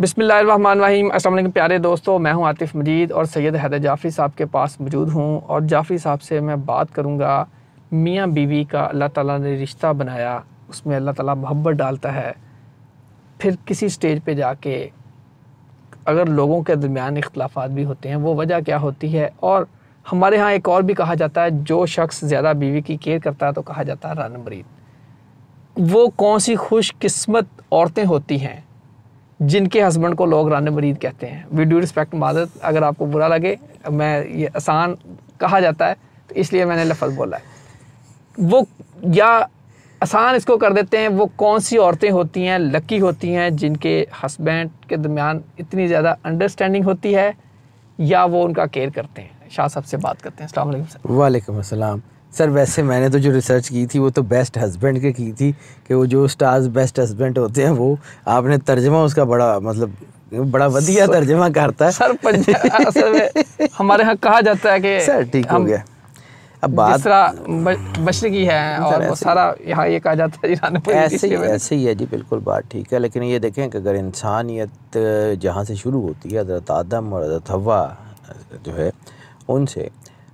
बिसमीम असल प्यारे दोस्तों मैं हूं आतिफ़ मजीद और सैयद हैदर जाफ़री साहब के पास मौजूद हूं और जाफ़री साहब से मैं बात करूंगा मियाँ बीवी का अल्लाह ताला ने रिश्ता बनाया उसमें अल्लाह ताला मोहब्बत डालता है फिर किसी स्टेज पे जाके अगर लोगों के दरमियान इख्लाफात भी होते हैं वो वजह क्या होती है और हमारे यहाँ एक और भी कहा जाता है जो शख्स ज़्यादा बीवी की केयर करता है तो कहा जाता है रान मरीद वो कौन सी खुशकस्मत औरतें होती हैं जिनके हस्बैंड को लोग रान मरीद कहते हैं वी डू रिस्पेक्ट मादत अगर आपको बुरा लगे मैं ये आसान कहा जाता है तो इसलिए मैंने लफज बोला है वो या आसान इसको कर देते हैं वो कौन सी औरतें होती हैं लकी होती हैं जिनके हस्बैंड के दरमियान इतनी ज़्यादा अंडरस्टैंडिंग होती है या वो उनका केयर करते हैं शाह साहब से बात करते हैं अलैक्म वालेकुम अस्सलाम सर वैसे मैंने तो जो रिसर्च की थी वो तो बेस्ट हस्बैंड के की थी कि वो जो स्टार्स बेस्ट हस्बैंड होते हैं वो आपने तर्जमा उसका बड़ा मतलब बड़ा वधिया तर्जमा करता है सर सर हमारे यहाँ कहा जाता है कि सर ठीक हो गया अब बात बशर की है और वो सारा यहाँ ये कहा जाता है ईरान ऐसे ही ऐसे ही है जी बिल्कुल बात ठीक है लेकिन ये देखें कि अगर इंसानियत जहाँ से शुरू होती है हज़रत आदम और हज़रत हवा जो है उनसे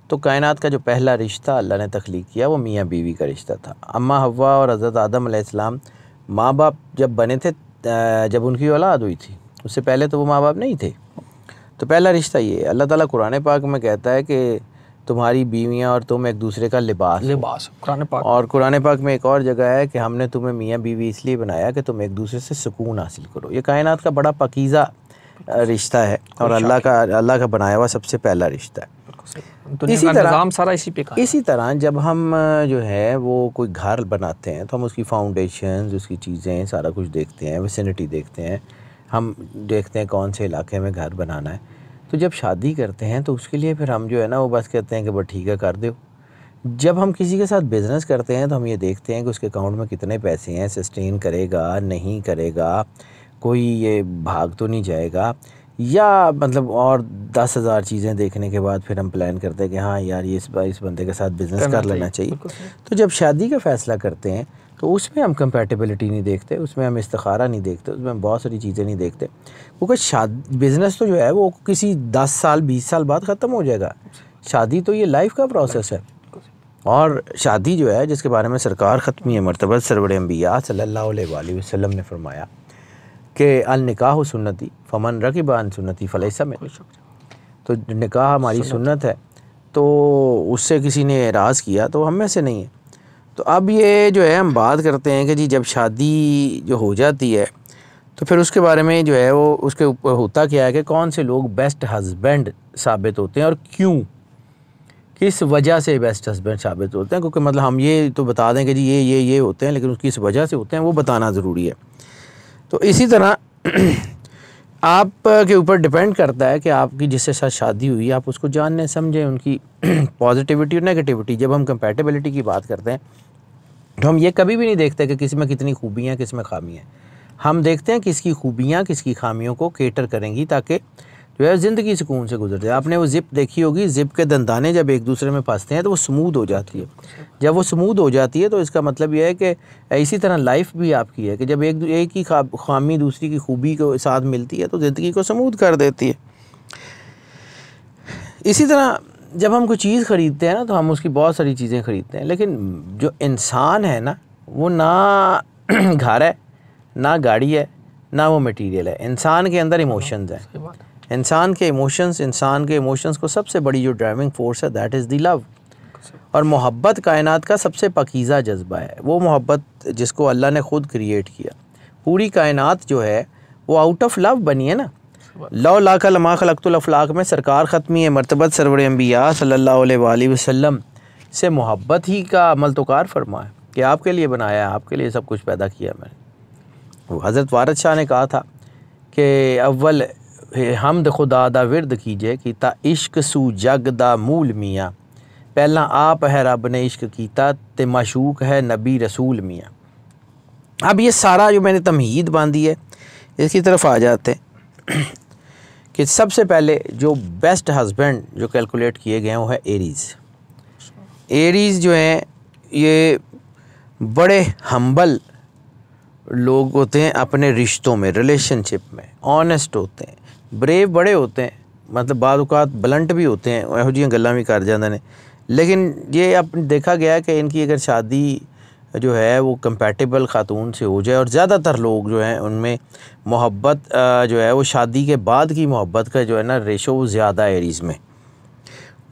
तो कायनात का जो पहला रिश्ता अल्लाह ने तख्लीक किया वो मियाँ बीवी का रिश्ता था अम्मा हवा और हज़रत आदम आसमाम माँ बाप जब बने थे जब उनकी औलाद हुई थी उससे पहले तो वो माँ बाप नहीं थे तो पहला रिश्ता ये अल्लाह ताला कुरान पाक में कहता है कि तुम्हारी बीवियाँ और तुम एक दूसरे का लिबास लिबास कुरान पाक और कुरान पाक में एक और जगह है कि हमने तुम्हें मियाँ बीवी इसलिए बनाया कि तुम एक दूसरे से सुकून हासिल करो ये कायनात का बड़ा पकीज़ा रिश्ता है और अल्लाह का अल्लाह का बनाया हुआ सबसे पहला रिश्ता है तो इसी तरह सारा इसी पे इसी तरह जब हम जो है वो कोई घर बनाते हैं तो हम उसकी फाउंडेशन उसकी चीज़ें सारा कुछ देखते हैं वेसिनिटी देखते हैं हम देखते हैं कौन से इलाके में घर बनाना है तो जब शादी करते हैं तो उसके लिए फिर हम जो है ना वो बस कहते हैं कि बस ठीक है कर दो जब हम किसी के साथ बिज़नेस करते हैं तो हम ये देखते हैं कि उसके अकाउंट में कितने पैसे हैं सस्टेन करेगा नहीं करेगा कोई ये भाग तो नहीं जाएगा या मतलब और दस हज़ार चीज़ें देखने के बाद फिर हम प्लान करते हैं कि हाँ यार ये इस बार इस बंदे के साथ बिज़नेस कर लेना चाहिए तो जब शादी का फ़ैसला करते हैं तो उसमें हम कंपेटेबिलिटी नहीं देखते उसमें हम इस्तारा नहीं देखते उसमें बहुत सारी चीज़ें नहीं देखते क्योंकि शादी बिज़नेस तो जो है वो किसी दस साल बीस साल बाद ख़त्म हो जाएगा शादी तो ये लाइफ का प्रोसेस है और शादी जो है जिसके बारे में सरकार है मरतबा सरवर अम्बिया सल्ला वसम ने फरमाया कि अल निकाह सुन्नति फमन रकीबान सुन्नति फ़लैसा में तो निकाह हमारी सुन्नत है तो उससे किसी ने एराज़ किया तो हम में से नहीं है तो अब ये जो है हम बात करते हैं कि जी जब शादी जो हो जाती है तो फिर उसके बारे में जो है वो उसके ऊपर होता क्या है कि कौन से लोग बेस्ट हस्बैंड साबित होते हैं और क्यों किस वजह से बेस्ट हस्बैंड साबित होते हैं क्योंकि मतलब हम ये तो बता दें कि जी ये ये ये होते हैं लेकिन उसकी इस वजह से होते हैं वो बताना ज़रूरी है तो इसी तरह आप के ऊपर डिपेंड करता है कि आपकी जिससे साथ शादी हुई आप उसको जानने समझें उनकी पॉजिटिविटी और नेगेटिविटी जब हम कंपेटेबिलिटी की बात करते हैं तो हम ये कभी भी नहीं देखते कि किसी में कितनी खूबियाँ किस में खामियाँ हम देखते हैं किसकी खूबियाँ किसकी खामियों को केटर करेंगी ताकि जो है ज़िंदगी सुकून से गुजरते हैं आपने वो ज़िप देखी होगी ज़िप के दंदाने जब एक दूसरे में फंसते हैं तो वो स्मूद हो जाती है जब वो स्मूद हो जाती है तो इसका मतलब यह है कि इसी तरह लाइफ भी आपकी है कि जब एक एक ही खामी दूसरी की खूबी के साथ मिलती है तो ज़िंदगी को स्मूद कर देती है इसी तरह जब हम कोई चीज़ ख़रीदते हैं ना तो हम उसकी बहुत सारी चीज़ें ख़रीदते हैं लेकिन जो इंसान है ना वो ना घर है ना गाड़ी है ना वो मटेरियल है इंसान के अंदर इमोशंस हैं इंसान के इमोशंस इंसान के इमोशंस को सबसे बड़ी जो ड्राइविंग फोर्स है दैट इज़ दी लव और मोहब्बत कायनात का सबसे पकीज़ा जज्बा है वो मोहब्बत जिसको अल्लाह ने ख़ुद क्रिएट किया पूरी कायनात जो है वो आउट ऑफ लव बनी है ना लौ लाख लमा खलकतलफलाक में सरकार ख़त्मी है मरतबत सरवर अम्बिया सल्ला वसम से मोहब्बत ही का अमल तो कार फरमाए कि आपके लिए बनाया आपके लिए सब कुछ पैदा किया मैंने हज़रत वारद शाह ने कहा था कि अव्वल खुदा ਖੁਦਾ विरद कीजिए कि ता इश्क सू जग ਦਾ मूल मियाँ पहला आप है रब ने इश्क किया ਤੇ मशूक है नबी रसूल मियाँ अब ये सारा जो मैंने तमहीद बांधी है इसकी तरफ आ जाते हैं कि सबसे पहले जो बेस्ट हस्बैंड जो कैलकुलेट किए गए हैं वो है एरीज़ एरीज़ जो हैं ये बड़े हम्बल लोग होते हैं अपने रिश्तों में रिलेशनशिप में ऑनेस्ट होते हैं ब्रेव बड़े होते हैं मतलब बाद अवकात बलंट भी होते हैं यहोजी गल भी कर जाते हैं लेकिन ये अब देखा गया कि इनकी अगर शादी जो है वो कंपेटेबल ख़ातून से हो जाए और ज़्यादातर लोग जो हैं उनमें मोहब्बत जो है वो शादी के बाद की मोहब्बत का जो है ना रेशो वो ज़्यादा है एरीज़ में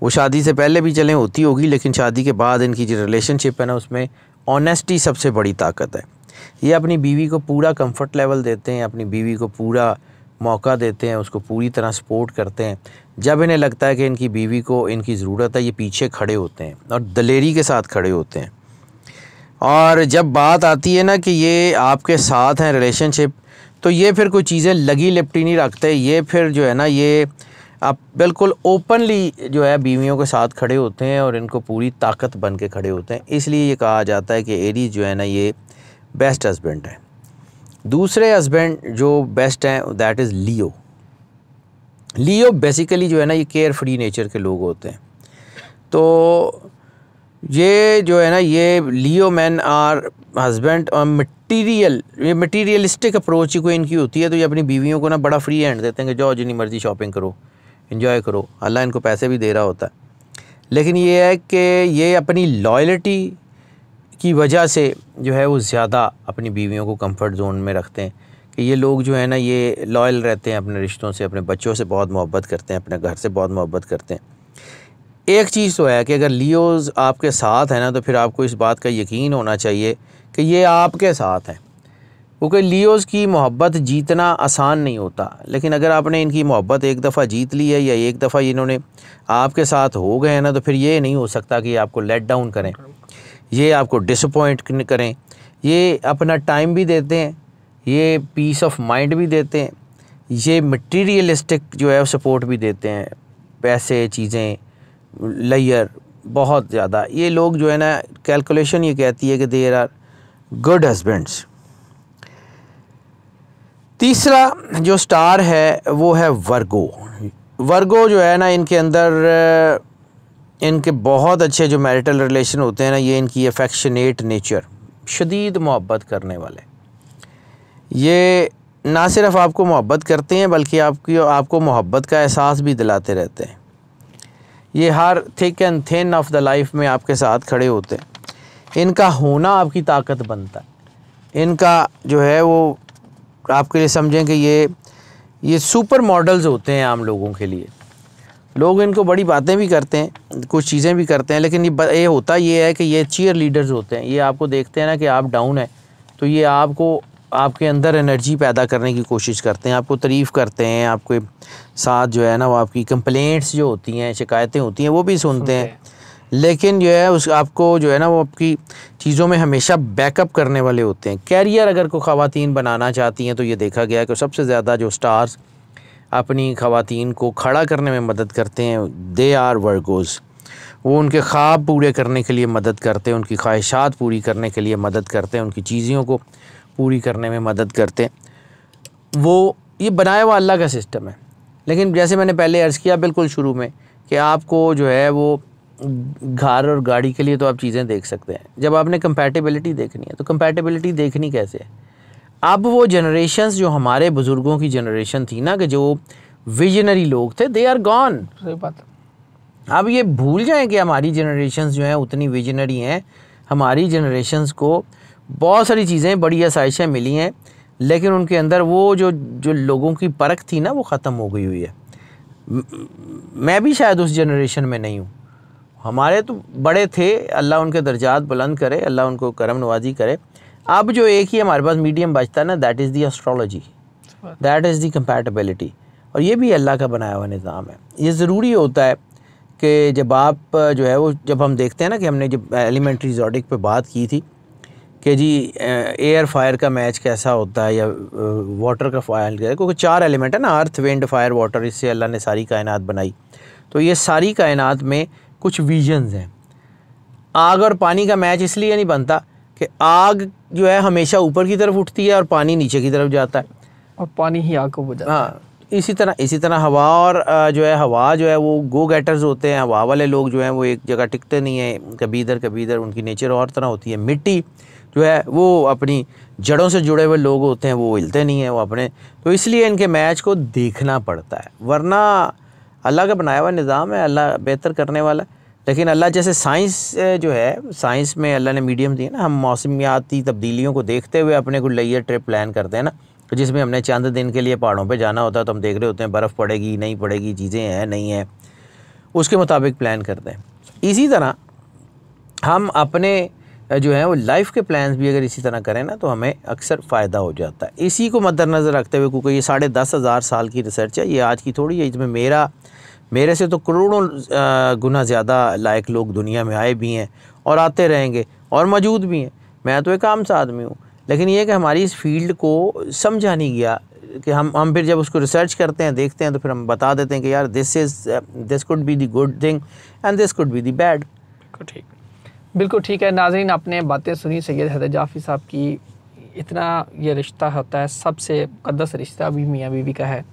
वो शादी से पहले भी चलें होती होगी लेकिन शादी के बाद इनकी जो रिलेशनशिप है ना उसमें ऑनेस्टी सबसे बड़ी ताकत है ये अपनी बीवी को पूरा कम्फर्ट लेवल देते हैं अपनी बीवी को पूरा मौका देते हैं उसको पूरी तरह सपोर्ट करते हैं जब इन्हें लगता है कि इनकी बीवी को इनकी ज़रूरत है ये पीछे खड़े होते हैं और दलेरी के साथ खड़े होते हैं और जब बात आती है ना कि ये आपके साथ हैं रिलेशनशिप तो ये फिर कोई चीज़ें लगी लिपटी नहीं रखते ये फिर जो है ना ये आप बिल्कुल ओपनली जो है बीवियों के साथ खड़े होते हैं और इनको पूरी ताकत बन के खड़े होते हैं इसलिए ये कहा जाता है कि एरीज जो है ना ये बेस्ट हस्बेंड है दूसरे हस्बैंड जो बेस्ट हैं that is Leo Leo basically जो है ना ये केयर फ्री नेचर के लोग होते हैं तो ये जो है ना ये लियो मैन आर हस्बैंड और मटेरियल ये मटेरियलिस्टिक अप्रोच ही कोई इनकी होती है तो ये अपनी बीवियों को ना बड़ा फ्री हैंड देते हैं कि जाओ जितनी मर्ज़ी शॉपिंग करो इन्जॉय करो अल्लाह इनको पैसे भी दे रहा होता है लेकिन ये है कि ये अपनी लॉयल्टी की वजह से जो है वो ज़्यादा अपनी बीवियों को कंफर्ट जोन में रखते हैं कि ये लोग जो है ना ये लॉयल रहते हैं अपने रिश्तों से अपने बच्चों से बहुत मोहब्बत करते हैं अपने घर से बहुत मोहब्बत करते हैं एक चीज़ तो है कि अगर लियोज़ आपके साथ हैं ना तो फिर आपको इस बात का यकीन होना चाहिए कि ये आपके साथ हैं क्योंकि लियोज़ की मोहब्बत जीतना आसान नहीं होता लेकिन अगर आपने इनकी मोहब्बत एक दफ़ा जीत ली है या एक दफ़ा इन्होंने आपके साथ हो गए हैं ना तो फिर ये नहीं हो सकता कि आपको लेट डाउन करें ये आपको डिसअपॉइंट करें ये अपना टाइम भी देते हैं ये पीस ऑफ माइंड भी देते हैं ये मटेरियलिस्टिक जो है सपोर्ट भी देते हैं पैसे चीज़ें लेयर बहुत ज़्यादा ये लोग जो है ना कैलकुलेशन ये कहती है कि देर आर गुड हस्बेंड्स तीसरा जो स्टार है वो है वर्गो वर्गो जो है ना इनके अंदर इनके बहुत अच्छे जो मैरिटल रिलेशन होते हैं ना ये इनकी अफेक्शनेट नेचर शदीद मोहब्बत करने वाले ये ना सिर्फ आपको मोहब्बत करते हैं बल्कि आपकी आपको मोहब्बत का एहसास भी दिलाते रहते हैं ये हर thick and thin of the life में आपके साथ खड़े होते हैं इनका होना आपकी ताकत बनता है इनका जो है वो आपके लिए समझें कि ये ये सुपर मॉडल्स होते हैं आम लोगों के लिए लोग इनको बड़ी बातें भी करते हैं कुछ चीज़ें भी करते हैं लेकिन ये होता ये है कि ये चीयर लीडर्स होते हैं ये आपको देखते हैं ना कि आप डाउन है तो ये आपको आपके अंदर एनर्जी पैदा करने की कोशिश करते हैं आपको तारीफ़ करते हैं आपके साथ जो है ना वो आपकी कंप्लेंट्स जो होती हैं शिकायतें होती हैं वो भी सुनते हैं लेकिन जो है उस आपको जो है ना वो आपकी चीज़ों में हमेशा बैकअप करने वाले होते हैं कैरियर अगर को ख़वातीन बनाना चाहती हैं तो ये देखा गया है कि सबसे ज़्यादा जो स्टार्स अपनी खातन को खड़ा करने में मदद करते हैं दे आर वर्गोज़ वो उनके ख्वाब पूरे करने के लिए मदद करते हैं उनकी ख्वाहिशात पूरी करने के लिए मदद करते हैं उनकी चीज़ों को पूरी करने में मदद करते हैं वो ये बनाया हुआ अल्लाह का सिस्टम है लेकिन जैसे मैंने पहले अर्ज़ किया बिल्कुल शुरू में कि आपको जो है वो घर और गाड़ी के लिए तो आप चीज़ें देख सकते हैं जब आपने कंपैटिबिलिटी देखनी है तो कंपैटिबिलिटी देखनी कैसे है अब वो जनरेशन जो हमारे बुज़ुर्गों की जनरेशन थी ना कि जो विजनरी लोग थे दे आर गॉन सही बात अब ये भूल जाएं कि हमारी जनरेशन जो हैं उतनी विजनरी हैं हमारी जनरेशन को बहुत सारी चीज़ें बड़ी आसाइशें मिली हैं लेकिन उनके अंदर वो जो जो लोगों की परख थी ना वो ख़त्म हो गई हुई है मैं भी शायद उस जनरेशन में नहीं हूँ हमारे तो बड़े थे अल्लाह उनके दर्जात बुलंद करे अल्लाह उनको करम नवाजी करे अब जो एक ही हमारे पास मीडियम बचता है ना that is the astrology that is the compatibility और ये भी अल्लाह का बनाया हुआ निज़ाम है ये ज़रूरी होता है कि जब आप जो है वो जब हम देखते हैं ना कि हमने जब एलिमेंट्री जॉडिक पे बात की थी कि जी एयर फायर का मैच कैसा होता है या वाटर का फायर क्योंकि चार एलिमेंट है ना अर्थ विंड फायर वाटर इससे अल्लाह ने सारी कायनात बनाई तो ये सारी कायनात में कुछ विजन्स हैं आग और पानी का मैच इसलिए नहीं बनता कि आग जो है हमेशा ऊपर की तरफ उठती है और पानी नीचे की तरफ जाता है और पानी ही आग को बुझाता हाँ इसी तरह इसी तरह हवा और जो है हवा जो है वो गो गेटर्स होते हैं हवा वाले लोग जो हैं वो एक जगह टिकते नहीं हैं कभी इधर कभी इधर उनकी नेचर और तरह होती है मिट्टी जो है वो अपनी जड़ों से जुड़े हुए लोग होते हैं वो हिलते नहीं हैं वो अपने तो इसलिए इनके मैच को देखना पड़ता है वरना अल्लाह का बनाया हुआ निज़ाम है अल्लाह बेहतर करने वाला है लेकिन अल्लाह जैसे साइंस जो है साइंस में अल्लाह ने मीडियम दिए ना हम मौसमियाती तब्दीलियों को देखते हुए अपने को लेयर ट्रिप प्लान करते हैं ना तो जिसमें हमने चंद दिन के लिए पहाड़ों पे जाना होता है तो हम देख रहे होते हैं बर्फ़ पड़ेगी नहीं पड़ेगी चीज़ें हैं नहीं हैं उसके मुताबिक प्लान करते हैं इसी तरह हम अपने जो है वो लाइफ के प्लान्स भी अगर इसी तरह करें ना तो हमें अक्सर फ़ायदा हो जाता है इसी को मद्दनज़र रखते हुए क्योंकि ये साढ़े दस हज़ार साल की रिसर्च है ये आज की थोड़ी है इसमें मेरा मेरे से तो करोड़ों गुना ज़्यादा लायक लोग दुनिया में आए भी हैं और आते रहेंगे और मौजूद भी हैं मैं तो एक आम सा आदमी हूँ लेकिन ये कि हमारी इस फील्ड को समझा नहीं गया कि हम हम फिर जब उसको रिसर्च करते हैं देखते हैं तो फिर हम बता देते हैं कि यार this is this could be the good thing and this could be the bad ठीक बिल्कुल ठीक है नाजरीन आपने बातें सुनी सैयद हैदर जाफ़ी साहब की इतना ये रिश्ता होता है सबसे मुकदस रिश्ता भी मियाँ बीवी का है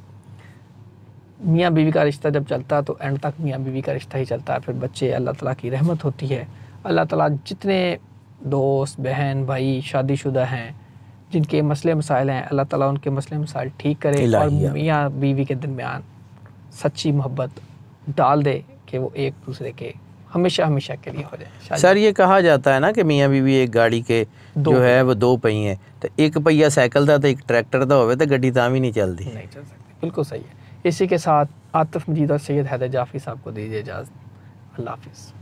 मियाँ बीवी का रिश्ता जब चलता है तो एंड तक मियाँ बीवी का रिश्ता ही चलता है फिर बच्चे अल्लाह ताला की रहमत होती है अल्लाह ताला जितने दोस्त बहन भाई शादीशुदा हैं जिनके मसले मसाइल हैं अल्लाह ताला उनके मसले मसाइल ठीक करे और मियाँ बीवी के दरमियान सच्ची मोहब्बत डाल दे कि वो एक दूसरे के हमेशा हमेशा के लिए हो जाए सर ये कहा जाता है ना कि मियाँ बीवी एक गाड़ी के दो जो है वो दो पहिए तो एक पहिया साइकिल था तो एक ट्रैक्टर था होवे तो गड्डी ताम ही नहीं चलती नहीं चल सकती बिल्कुल सही है इसी के साथ आतफ मजीद और सैद हैदर जाफ़ी साहब को दीजिए इजाज़त अल्लाह हाफिज़